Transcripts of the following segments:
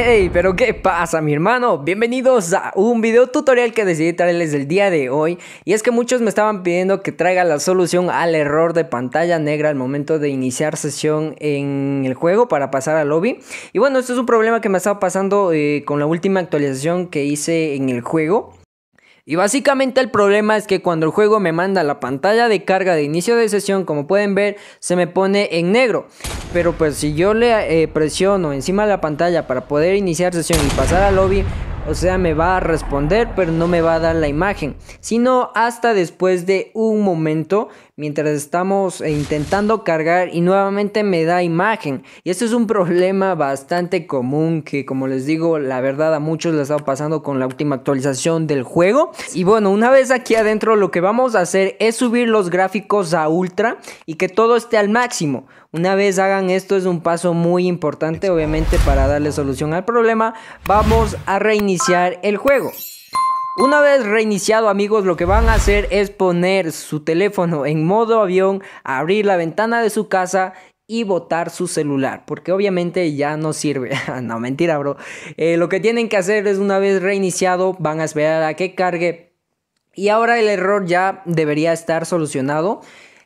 Hey, pero qué pasa mi hermano, bienvenidos a un video tutorial que decidí traerles el día de hoy Y es que muchos me estaban pidiendo que traiga la solución al error de pantalla negra al momento de iniciar sesión en el juego para pasar al lobby Y bueno, esto es un problema que me estaba pasando eh, con la última actualización que hice en el juego y básicamente el problema es que cuando el juego me manda la pantalla de carga de inicio de sesión, como pueden ver, se me pone en negro. Pero pues si yo le eh, presiono encima de la pantalla para poder iniciar sesión y pasar al lobby, o sea, me va a responder, pero no me va a dar la imagen. Sino hasta después de un momento, mientras estamos eh, intentando cargar y nuevamente me da imagen. Y esto es un problema bastante común que, como les digo, la verdad a muchos les ha estado pasando con la última actualización del juego. Y bueno, una vez aquí adentro, lo que vamos a hacer es subir los gráficos a ultra y que todo esté al máximo. Una vez hagan esto, es un paso muy importante, obviamente, para darle solución al problema. Vamos a reiniciar el juego. Una vez reiniciado amigos lo que van a hacer es poner su teléfono en modo avión, abrir la ventana de su casa y botar su celular, porque obviamente ya no sirve. no, mentira, bro. Eh, lo que tienen que hacer es una vez reiniciado, van a esperar a que cargue. Y ahora el error ya debería estar solucionado.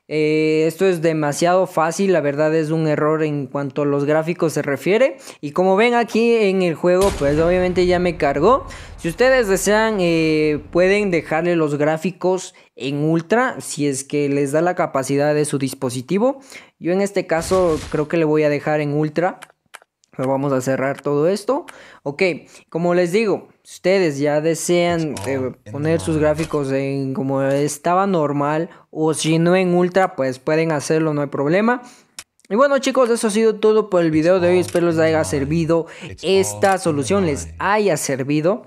Eh, esto es demasiado fácil, la verdad es un error en cuanto a los gráficos se refiere. Y como ven aquí en el juego, pues obviamente ya me cargó. Si ustedes desean, eh, pueden dejarle los gráficos en ultra, si es que les da la capacidad de su dispositivo. Yo en este caso creo que le voy a dejar en ultra pero vamos a cerrar todo esto. Ok, como les digo, si ustedes ya desean eh, poner sus gráficos en como estaba normal o si no en ultra, pues pueden hacerlo, no hay problema. Y bueno chicos, eso ha sido todo por el video de hoy. Espero les haya servido esta solución, les haya servido.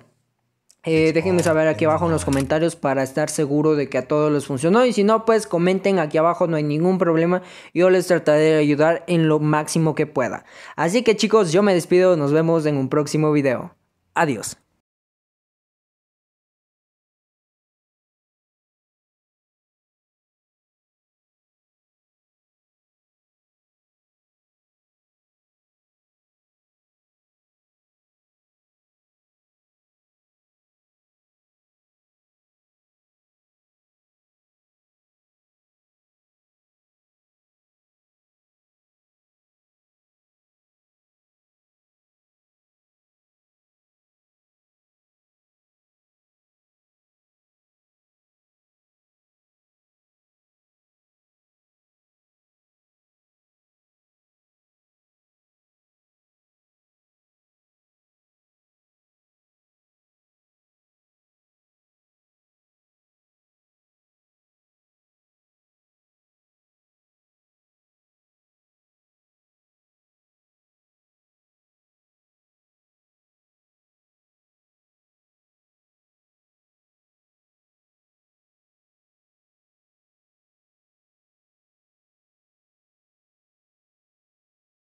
Eh, déjenme saber aquí abajo en los comentarios para estar seguro de que a todos les funcionó. Y si no, pues comenten aquí abajo, no hay ningún problema. Yo les trataré de ayudar en lo máximo que pueda. Así que chicos, yo me despido, nos vemos en un próximo video. Adiós.